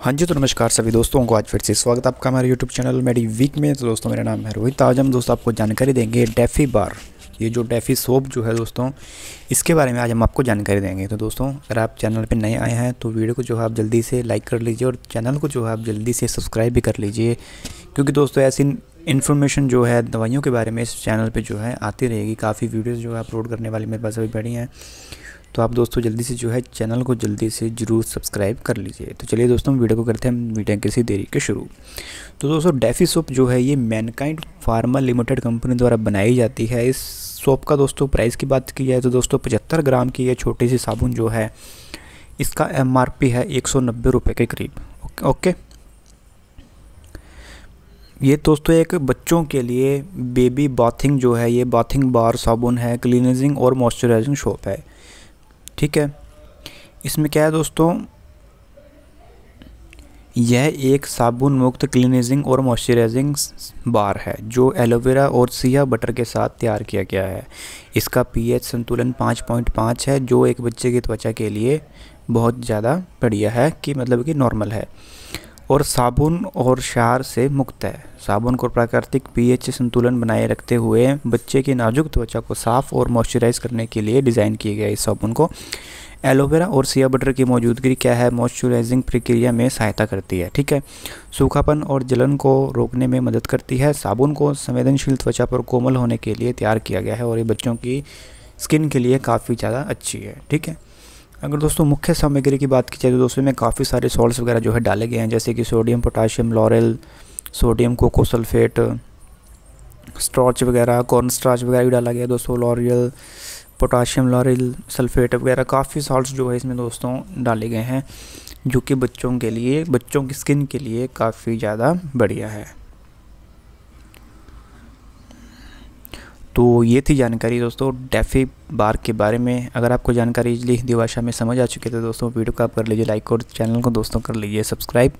हाँ जी तो नमस्कार सभी दोस्तों को आज फिर से स्वागत आपका हमारे यूट्यूब चैनल मेडी वीक में तो दोस्तों मेरा नाम है रोहित आज हम दोस्तों आपको जानकारी देंगे डेफी बार ये जो डेफी सोप जो है दोस्तों इसके बारे में आज हम आपको जानकारी देंगे तो दोस्तों अगर आप चैनल पर नए आए हैं तो वीडियो को जो है आप जल्दी से लाइक कर लीजिए और चैनल को जो है आप जल्दी से सब्सक्राइब भी कर लीजिए क्योंकि दोस्तों ऐसी इन्फॉर्मेशन जो है दवाइयों के बारे में इस चैनल पर जो है आती रहेगी काफ़ी वीडियोज़ जो है अपलोड करने वाली मेरे पास अभी बड़ी हैं तो आप दोस्तों जल्दी से जो है चैनल को जल्दी से ज़रूर सब्सक्राइब कर लीजिए तो चलिए दोस्तों वीडियो को करते हैं मीटिंग किसी देरी के शुरू तो दोस्तों डेफी सोप जो है ये मैनकाइंड फार्मा लिमिटेड कंपनी द्वारा बनाई जाती है इस सोप का दोस्तों प्राइस की बात की जाए तो दोस्तों पचहत्तर ग्राम की यह छोटी सी साबुन जो है इसका एम है एक सौ के करीब ओके ये दोस्तों एक बच्चों के लिए बेबी बाथिंग जो है ये बाथिंग बार साबुन है क्लीनजिंग और मॉइस्चराइजिंग शॉप है ठीक है इसमें क्या है दोस्तों यह एक साबुन मुक्त क्लिनिजिंग और मॉइस्चराइजिंग बार है जो एलोवेरा और सिया बटर के साथ तैयार किया गया है इसका पीएच संतुलन 5.5 है जो एक बच्चे की त्वचा के लिए बहुत ज़्यादा बढ़िया है कि मतलब कि नॉर्मल है और साबुन और शार से मुक्त है साबुन को प्राकृतिक पीएच संतुलन बनाए रखते हुए बच्चे की नाजुक त्वचा को साफ और मॉइस्चराइज करने के लिए डिज़ाइन किए गए इस साबुन को एलोवेरा और सिया बटर की मौजूदगी क्या है मॉइस्चराइजिंग प्रक्रिया में सहायता करती है ठीक है सूखापन और जलन को रोकने में मदद करती है साबुन को संवेदनशील त्वचा पर कोमल होने के लिए तैयार किया गया है और ये बच्चों की स्किन के लिए काफ़ी ज़्यादा अच्छी है ठीक है अगर दोस्तों मुख्य सामग्री की बात की जाए तो दोस्तों में काफ़ी सारे सॉल्ट्स वगैरह जो है डाले गए हैं जैसे कि sodium potassium lauryl sodium coco sulphate starch वगैरह कॉर्न स्ट्रॉच वगैरह भी डाला गया दोस्तों लॉरियल पोटाशियम लॉरियल सल्फेट वगैरह काफ़ी सॉल्ट्स जो है इसमें दोस्तों डाले गए हैं जो कि बच्चों के लिए बच्चों की स्किन के लिए काफ़ी ज़्यादा बढ़िया है तो ये थी जानकारी दोस्तों डेफी बार के बारे में अगर आपको जानकारी इजली हिंदी भाषा में समझ आ चुकी है तो दोस्तों वीडियो को आप कर लीजिए लाइक और चैनल को दोस्तों कर लीजिए सब्सक्राइब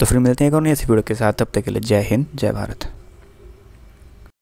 तो फिर मिलते हैं एक और ऐसी वीडियो के साथ तब तक के लिए जय हिंद जय भारत